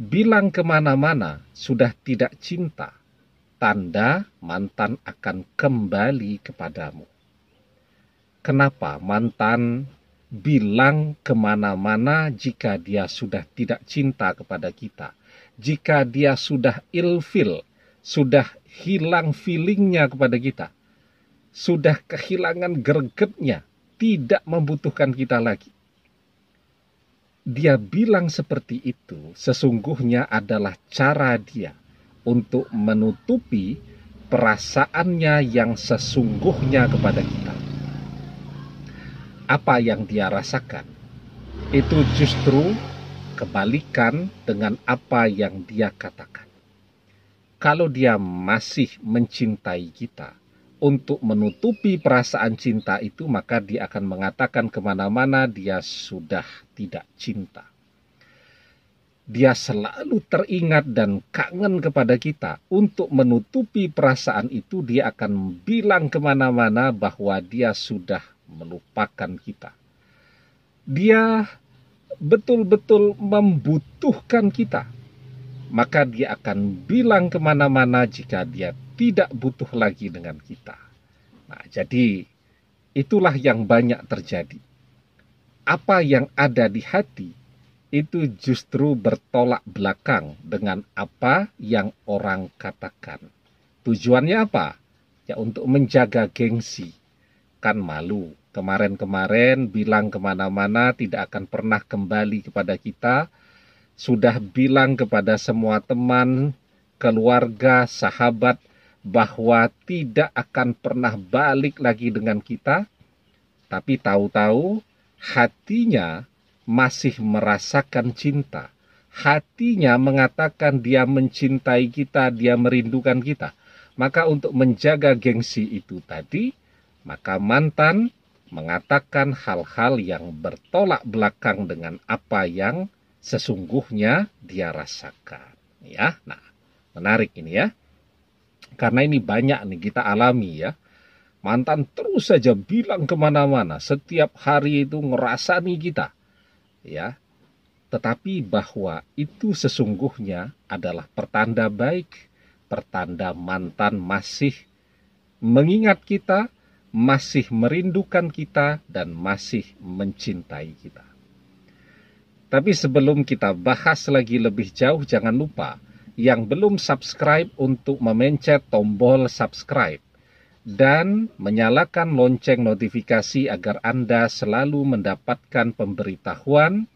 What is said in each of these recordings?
bilang kemana-mana sudah tidak cinta, tanda mantan akan kembali kepadamu. Kenapa mantan bilang kemana-mana jika dia sudah tidak cinta kepada kita? Jika dia sudah ilfil, sudah hilang feelingnya kepada kita, sudah kehilangan gregetnya, tidak membutuhkan kita lagi dia bilang seperti itu sesungguhnya adalah cara dia untuk menutupi perasaannya yang sesungguhnya kepada kita. Apa yang dia rasakan itu justru kebalikan dengan apa yang dia katakan. Kalau dia masih mencintai kita, untuk menutupi perasaan cinta itu, maka dia akan mengatakan kemana-mana dia sudah tidak cinta. Dia selalu teringat dan kangen kepada kita. Untuk menutupi perasaan itu, dia akan bilang kemana-mana bahwa dia sudah melupakan kita. Dia betul-betul membutuhkan kita maka dia akan bilang kemana-mana jika dia tidak butuh lagi dengan kita. Nah, jadi itulah yang banyak terjadi. Apa yang ada di hati itu justru bertolak belakang dengan apa yang orang katakan. Tujuannya apa? Ya untuk menjaga gengsi. Kan malu, kemarin-kemarin bilang kemana-mana tidak akan pernah kembali kepada kita, sudah bilang kepada semua teman, keluarga, sahabat bahwa tidak akan pernah balik lagi dengan kita, tapi tahu-tahu hatinya masih merasakan cinta. Hatinya mengatakan dia mencintai kita, dia merindukan kita. Maka untuk menjaga gengsi itu tadi, maka mantan mengatakan hal-hal yang bertolak belakang dengan apa yang sesungguhnya dia rasakan ya nah menarik ini ya karena ini banyak nih kita alami ya mantan terus saja bilang kemana-mana setiap hari itu ngerasa nih kita ya tetapi bahwa itu sesungguhnya adalah pertanda baik pertanda mantan masih mengingat kita masih merindukan kita dan masih mencintai kita tapi sebelum kita bahas lagi lebih jauh, jangan lupa yang belum subscribe untuk memencet tombol subscribe dan menyalakan lonceng notifikasi agar Anda selalu mendapatkan pemberitahuan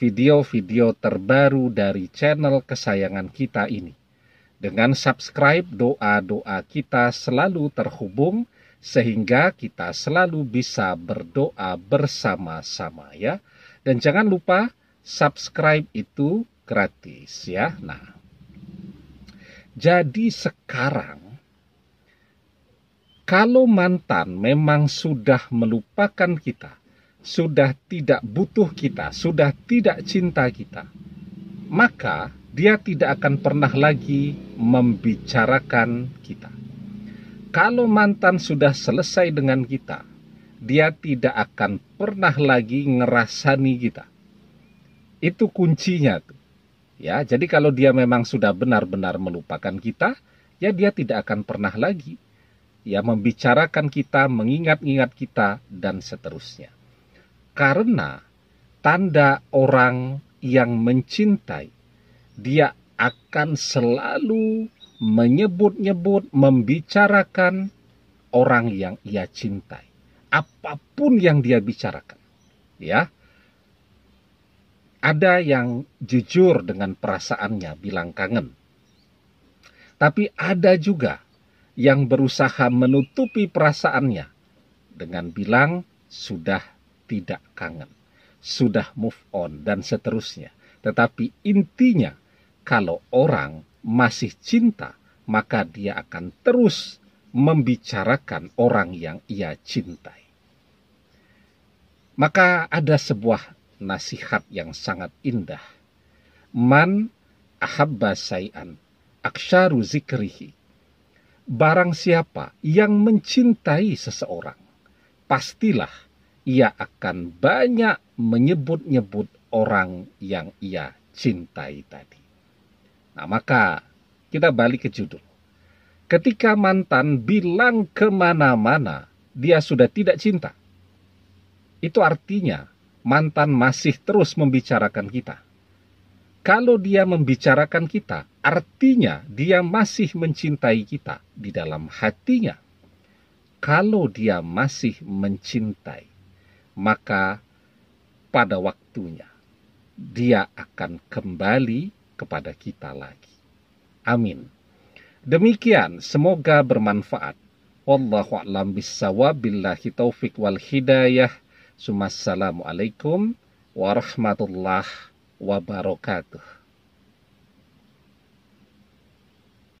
video-video terbaru dari channel kesayangan kita ini. Dengan subscribe, doa-doa kita selalu terhubung sehingga kita selalu bisa berdoa bersama-sama ya. Dan jangan lupa subscribe itu gratis ya. Nah, jadi sekarang kalau mantan memang sudah melupakan kita, sudah tidak butuh kita, sudah tidak cinta kita, maka dia tidak akan pernah lagi membicarakan kita. Kalau mantan sudah selesai dengan kita, dia tidak akan pernah lagi ngerasani kita. Itu kuncinya Ya, jadi kalau dia memang sudah benar-benar melupakan kita, ya dia tidak akan pernah lagi ya membicarakan kita, mengingat-ingat kita dan seterusnya. Karena tanda orang yang mencintai dia akan selalu menyebut-nyebut membicarakan orang yang ia cintai apapun yang dia bicarakan. Ya. Ada yang jujur dengan perasaannya bilang kangen. Tapi ada juga yang berusaha menutupi perasaannya dengan bilang sudah tidak kangen, sudah move on dan seterusnya. Tetapi intinya kalau orang masih cinta, maka dia akan terus membicarakan orang yang ia cintai. Maka ada sebuah nasihat yang sangat indah. Man ahabba sayan aksyaru zikrihi. Barang siapa yang mencintai seseorang, pastilah ia akan banyak menyebut-nyebut orang yang ia cintai tadi. Nah, maka kita balik ke judul ketika mantan bilang kemana-mana, dia sudah tidak cinta. Itu artinya mantan masih terus membicarakan kita. Kalau dia membicarakan kita, artinya dia masih mencintai kita di dalam hatinya. Kalau dia masih mencintai, maka pada waktunya dia akan kembali kepada kita lagi. Amin. Demikian, semoga bermanfaat. Wallahu a'lam bissawab billahi taufik wal hidayah. Assalamualaikum warahmatullahi wabarakatuh.